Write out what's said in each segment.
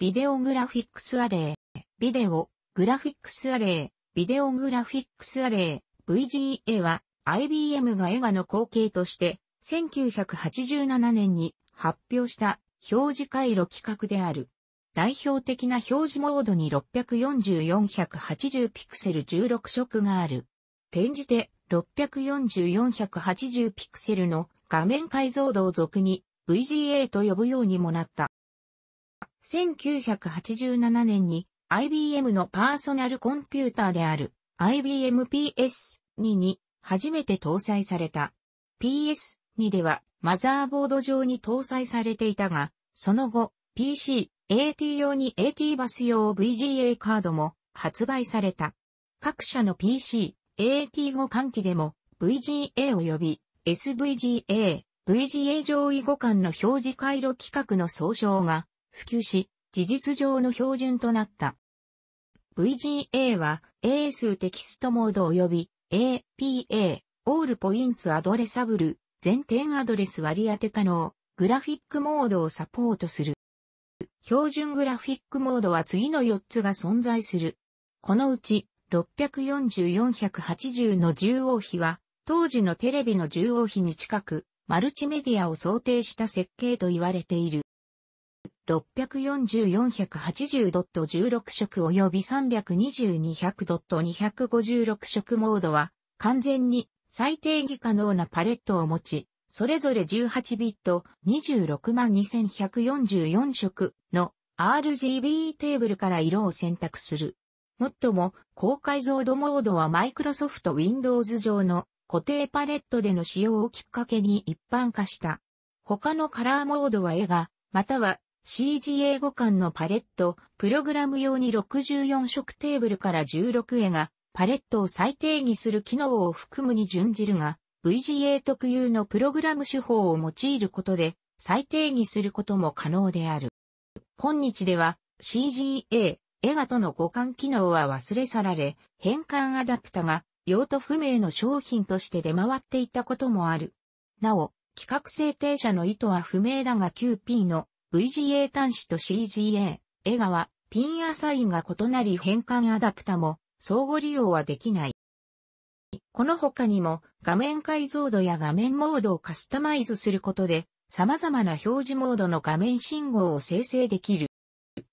ビデオグラフィックスアレイ、ビデオ、グラフィックスアレイ、ビデオグラフィックスアレイ、VGA は IBM が映画の後継として、1987年に発表した表示回路規格である。代表的な表示モードに64480ピクセル16色がある。転じて64480ピクセルの画面解像度を俗に VGA と呼ぶようにもなった。1987年に IBM のパーソナルコンピューターである IBM PS2 に初めて搭載された。PS2 ではマザーボード上に搭載されていたが、その後 PC、AT 用に AT バス用 VGA カードも発売された。各社の PC、AT 互換機でも VGA 及び SVGA、VGA 上位互換の表示回路規格の総称が普及し、事実上の標準となった。VGA は A 数テキストモード及び APA、オールポインツアドレサブル、全点アドレス割り当て可能、グラフィックモードをサポートする。標準グラフィックモードは次の4つが存在する。このうち、640-480の重王比は、当時のテレビの重王比に近く、マルチメディアを想定した設計と言われている。6 4 4 8 0 1 6色及び320-200.256色モードは完全に最定義可能なパレットを持ち、それぞれ18ビット262,144色の RGB テーブルから色を選択する。もっとも、高解像度モードは Microsoft Windows 上の固定パレットでの使用をきっかけに一般化した。他のカラーモードは絵が、または CG a 互換のパレット、プログラム用に64色テーブルから16絵が、パレットを再定義する機能を含むに準じるが、VGA 特有のプログラム手法を用いることで、再定義することも可能である。今日では CGA、映画との互換機能は忘れ去られ、変換アダプタが用途不明の商品として出回っていたこともある。なお、企画制定者の意図は不明だが QP の VGA 端子と CGA、絵側、ピンアサインが異なり変換アダプタも相互利用はできない。この他にも画面解像度や画面モードをカスタマイズすることで様々な表示モードの画面信号を生成できる。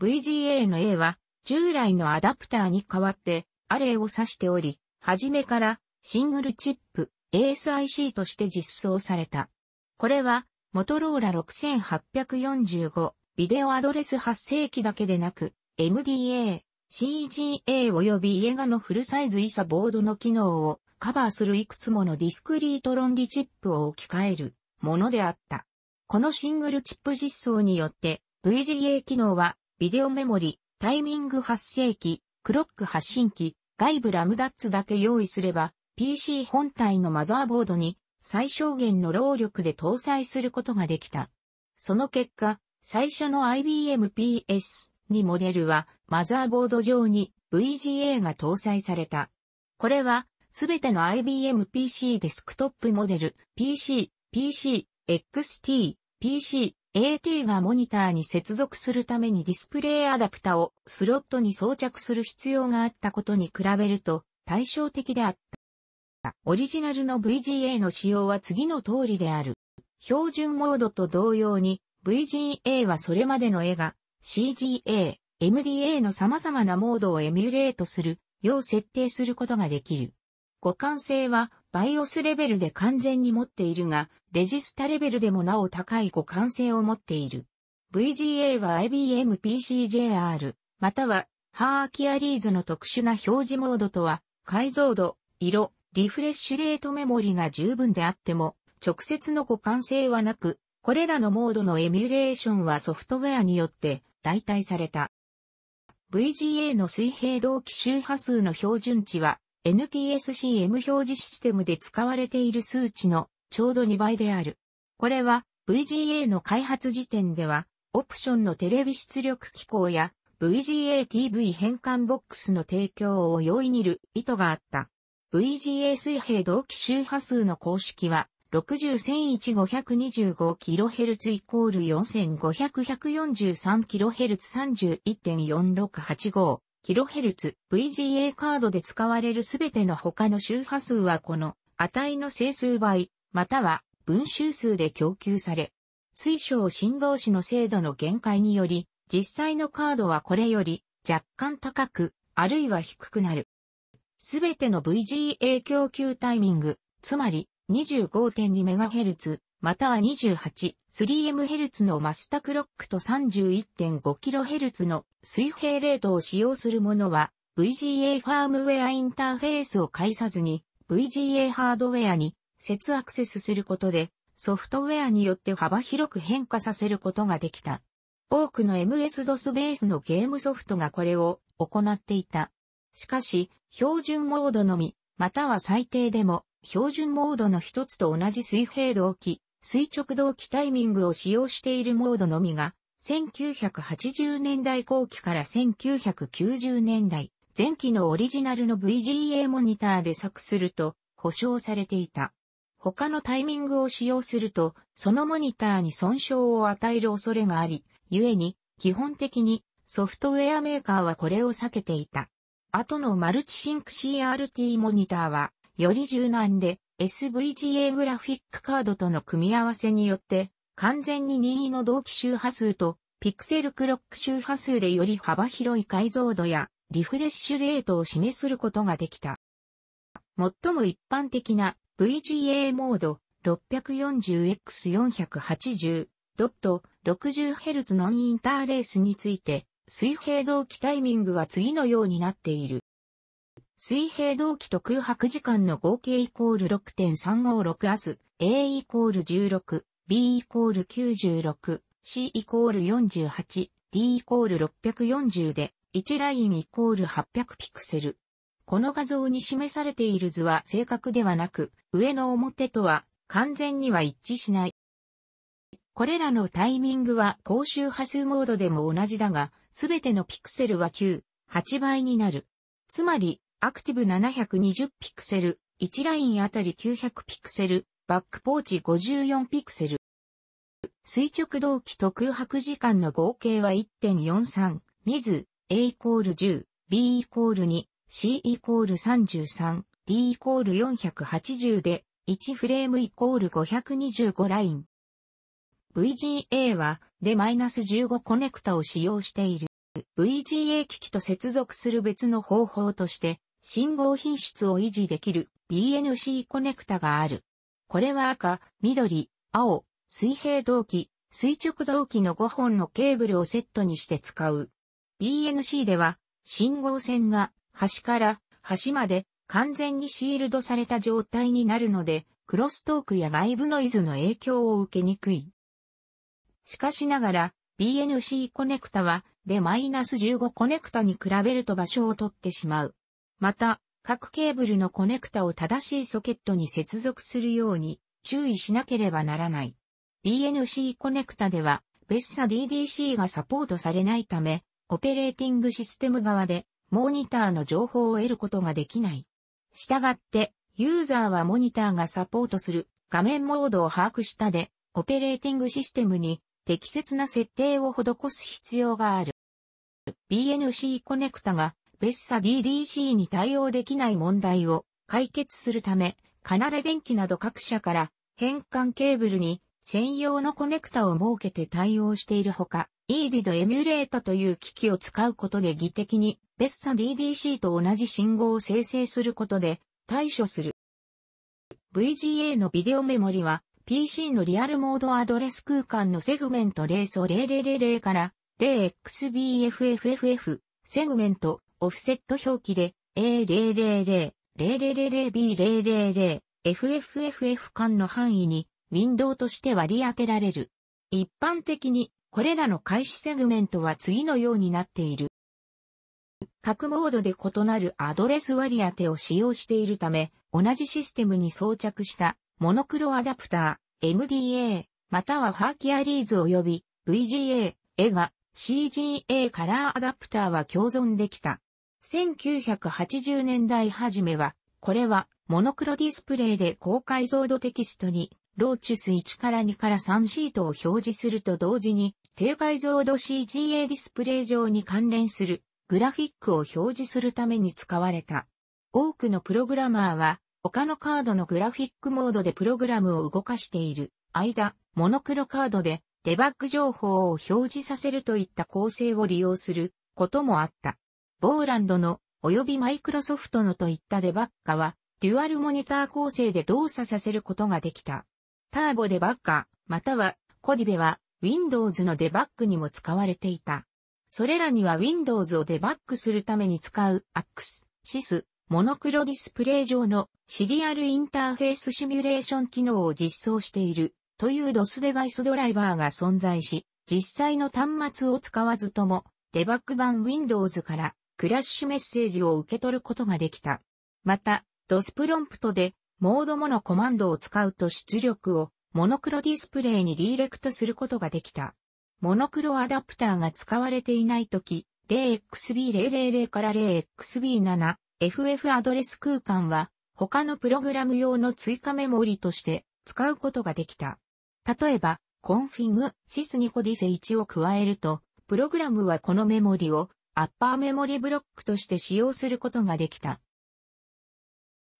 VGA の A は従来のアダプターに代わってアレイを指しており、初めからシングルチップ ASIC として実装された。これはモトローラ6845、ビデオアドレス発生機だけでなく、MDA、CGA 及び映画のフルサイズイサボードの機能をカバーするいくつものディスクリート論理チップを置き換えるものであった。このシングルチップ実装によって VGA 機能はビデオメモリ、タイミング発生機、クロック発信機、外部ラムダッツだけ用意すれば PC 本体のマザーボードに最小限の労力で搭載することができた。その結果、最初の IBM PS2 モデルはマザーボード上に VGA が搭載された。これはすべての IBM PC デスクトップモデル PC、PC、XT、PC、AT がモニターに接続するためにディスプレイアダプタをスロットに装着する必要があったことに比べると対照的であった。オリジナルの VGA の仕様は次の通りである。標準モードと同様に、VGA はそれまでの絵が CGA、MDA の様々なモードをエミュレートするよう設定することができる。互換性は BIOS レベルで完全に持っているが、レジスタレベルでもなお高い互換性を持っている。VGA は IBM PCJR、またはハーキアリーズの特殊な表示モードとは、解像度、色、リフレッシュレートメモリが十分であっても、直接の互換性はなく、これらのモードのエミュレーションはソフトウェアによって代替された。VGA の水平同期周波数の標準値は NTSCM 表示システムで使われている数値のちょうど2倍である。これは VGA の開発時点ではオプションのテレビ出力機構や VGA TV 変換ボックスの提供を容易にる意図があった。VGA 水平同期周波数の公式は、60101525kHz イコール4 5 0 0 1 4 3 k h z 3 1 4 6 8 5 k h z VGA カードで使われるすべての他の周波数はこの値の整数倍、または分周数で供給され、水晶振動子の精度の限界により、実際のカードはこれより若干高く、あるいは低くなる。すべての VGA 供給タイミング、つまり 25.2MHz、または 28-3MHz のマスタクロックと 31.5kHz の水平レートを使用するものは VGA ファームウェアインターフェースを介さずに VGA ハードウェアに接アクセスすることでソフトウェアによって幅広く変化させることができた。多くの MS-DOS ベースのゲームソフトがこれを行っていた。しかし、標準モードのみ、または最低でも、標準モードの一つと同じ水平動機、垂直動機タイミングを使用しているモードのみが、1980年代後期から1990年代、前期のオリジナルの VGA モニターで作すると、保証されていた。他のタイミングを使用すると、そのモニターに損傷を与える恐れがあり、故に、基本的にソフトウェアメーカーはこれを避けていた。後のマルチシンク CRT モニターは、より柔軟で SVGA グラフィックカードとの組み合わせによって、完全に任意の同期周波数とピクセルクロック周波数でより幅広い解像度やリフレッシュレートを示することができた。最も一般的な VGA モード 640x480.60Hz のインターレースについて水平同期タイミングは次のようになっている。水平同期と空白時間の合計イコール6.356アス、A イコール16、B イコール96、C イコール48、D イコール640で、1ラインイコール800ピクセル。この画像に示されている図は正確ではなく、上の表とは完全には一致しない。これらのタイミングは高周波数モードでも同じだが、すべてのピクセルは9、8倍になる。つまり、アクティブ720ピクセル、1ラインあたり900ピクセル、バックポーチ54ピクセル。垂直同期と空白時間の合計は1.43、水、A イコール10、B イコール2、C イコール33、D イコール480で、1フレームイコール525ライン。VGA は、で -15 コネクタを使用している。VGA 機器と接続する別の方法として、信号品質を維持できる BNC コネクタがある。これは赤、緑、青、水平同期、垂直同期の5本のケーブルをセットにして使う。BNC では、信号線が端から端まで完全にシールドされた状態になるので、クロストークや外部ノイズの影響を受けにくい。しかしながら、BNC コネクタは、で -15 コネクタに比べると場所を取ってしまう。また、各ケーブルのコネクタを正しいソケットに接続するように注意しなければならない。BNC コネクタでは、別社 DDC がサポートされないため、オペレーティングシステム側で、モニターの情報を得ることができない。したがって、ユーザーはモニターがサポートする画面モードを把握したで、オペレーティングシステムに適切な設定を施す必要がある。BNC コネクタがッサ DDC に対応できない問題を解決するため、カナレ電機など各社から変換ケーブルに専用のコネクタを設けて対応しているほか、ED ドエミュレータという機器を使うことで技的にッサ DDC と同じ信号を生成することで対処する。VGA のビデオメモリは PC のリアルモードアドレス空間のセグメント00000から 0xbfff セグメントオフセット表記で A000 000B000 FFFF 間の範囲に、ウィンドウとして割り当てられる。一般的に、これらの開始セグメントは次のようになっている。各モードで異なるアドレス割り当てを使用しているため、同じシステムに装着したモノクロアダプター、MDA、またはファーキアリーズ及び VGA、映画、CGA カラーアダプターは共存できた。1980年代初めは、これはモノクロディスプレイで高解像度テキストに、ローチュス1から2から3シートを表示すると同時に、低解像度 CGA ディスプレイ上に関連するグラフィックを表示するために使われた。多くのプログラマーは他のカードのグラフィックモードでプログラムを動かしている間、モノクロカードでデバッグ情報を表示させるといった構成を利用することもあった。ボーランドの及びマイクロソフトのといったデバッカは、デュアルモニター構成で動作させることができた。ターボデバッカ、またはコディベは Windows のデバッグにも使われていた。それらには Windows をデバッグするために使う AXIS、モノクロディスプレイ上のシリアルインターフェースシミュレーション機能を実装しているという DOS デバイスドライバーが存在し、実際の端末を使わずともデバッグ版 Windows からクラッシュメッセージを受け取ることができた。また、DOS プロンプトでモードものコマンドを使うと出力をモノクロディスプレイにリーレクトすることができた。モノクロアダプターが使われていないとき、0xb000 から 0xb7、FF アドレス空間は他のプログラム用の追加メモリとして使うことができた。例えば、コンフィグ、シスにコディセ1を加えると、プログラムはこのメモリをアッパーメモリブロックとして使用することができた。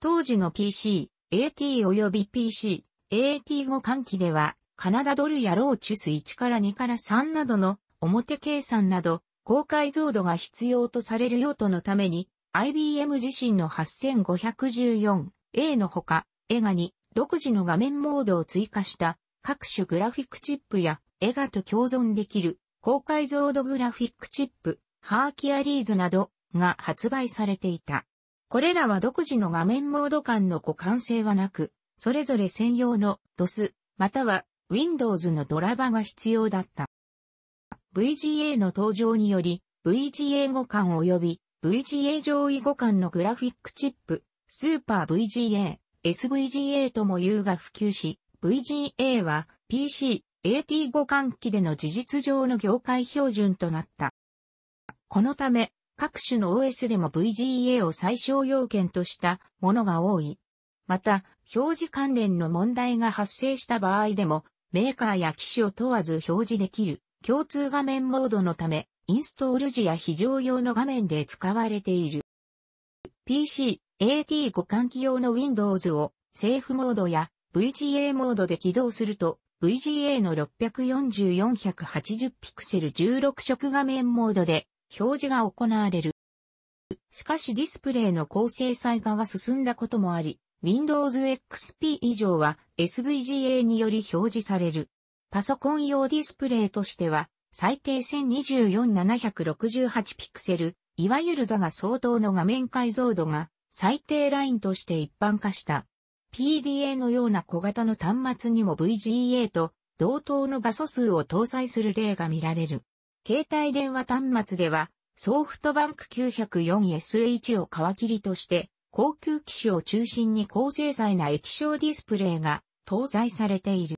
当時の PC、AT 及び PC、AT5 換機では、カナダドルやローチュス1から2から3などの表計算など、高解像度が必要とされる用途のために、IBM 自身の 8514A のほか、映画に独自の画面モードを追加した各種グラフィックチップや映画と共存できる高解像度グラフィックチップ、ハーキアリーズなどが発売されていた。これらは独自の画面モード間の互換性はなく、それぞれ専用の DOS または Windows のドラバが必要だった。VGA の登場により VGA 互換及び VGA 上位互換のグラフィックチップ、スーパー VGA、SVGA とも言うが普及し、VGA は PC、AT 互換機での事実上の業界標準となった。このため、各種の OS でも VGA を最小要件としたものが多い。また、表示関連の問題が発生した場合でも、メーカーや機種を問わず表示できる共通画面モードのため、インストール時や非常用の画面で使われている。PC、AT 互換機用の Windows をセーフモードや VGA モードで起動すると VGA の640-480ピクセル16色画面モードで表示が行われる。しかしディスプレイの高精細化が進んだこともあり、Windows XP 以上は SVGA により表示される。パソコン用ディスプレイとしては最低1024-768ピクセル、いわゆる座が相当の画面解像度が最低ラインとして一般化した。PDA のような小型の端末にも VGA と同等の画素数を搭載する例が見られる。携帯電話端末ではソフトバンク 904SH を皮切りとして高級機種を中心に高精細な液晶ディスプレイが搭載されている。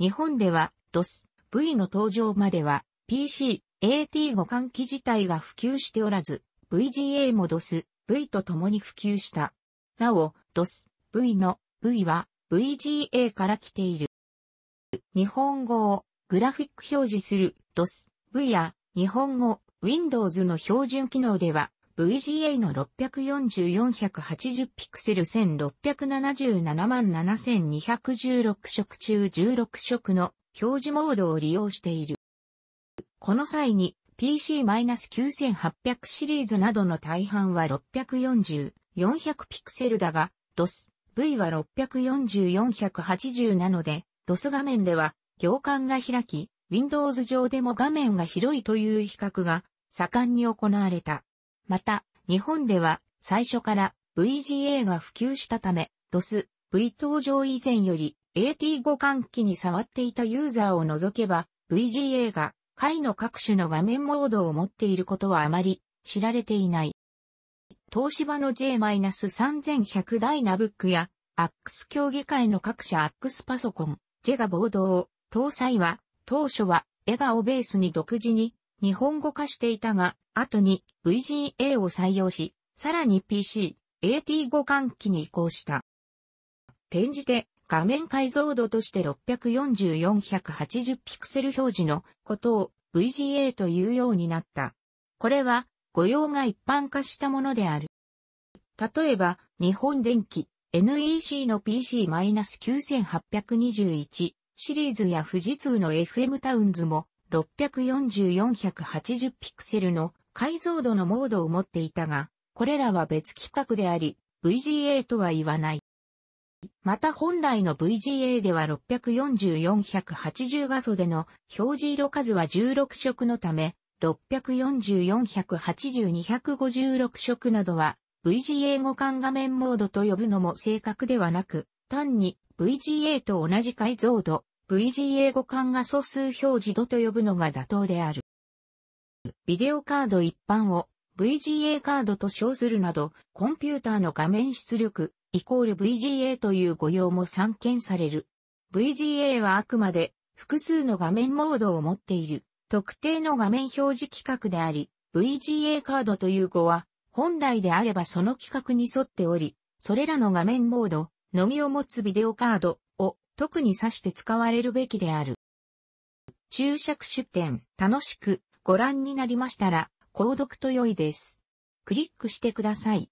日本では DOS V の登場までは PC、AT 互換機自体が普及しておらず、VGA も DOS、V と共に普及した。なお、DOS、V の V は VGA から来ている。日本語をグラフィック表示する DOS、V や日本語、Windows の標準機能では VGA の64480ピクセル1677万7216色中16色の表示モードを利用している。この際に PC-9800 シリーズなどの大半は640、400ピクセルだが、DOS、V は640、480なので、DOS 画面では行間が開き、Windows 上でも画面が広いという比較が盛んに行われた。また、日本では最初から VGA が普及したため、DOS、V 登場以前より AT 互換機に触っていたユーザーを除けば VGA が回の各種の画面モードを持っていることはあまり知られていない。東芝の J-3100 ダイナブックやアックス協議会の各社アックスパソコン、ジェガボードを搭載は当初は笑顔をベースに独自に日本語化していたが、後に VGA を採用し、さらに PC、AT 互換機に移行した。転じて画面解像度として6 4 4 1 8 0ピクセル表示のことを VGA というようになった。これは、御用が一般化したものである。例えば、日本電機、NEC の PC-9821 シリーズや富士通の FM タウンズも6 4 4 1 8 0ピクセルの解像度のモードを持っていたが、これらは別規格であり、VGA とは言わない。また本来の VGA では64480画素での表示色数は16色のため、644-180-256色などは VGA 互換画面モードと呼ぶのも正確ではなく、単に VGA と同じ解像度、VGA 互換画素数表示度と呼ぶのが妥当である。ビデオカード一般を VGA カードと称するなど、コンピューターの画面出力、イコール VGA という語用も散見される。VGA はあくまで複数の画面モードを持っている特定の画面表示規格であり、VGA カードという語は本来であればその規格に沿っており、それらの画面モードのみを持つビデオカードを特に指して使われるべきである。注釈出典楽しくご覧になりましたら購読と良いです。クリックしてください。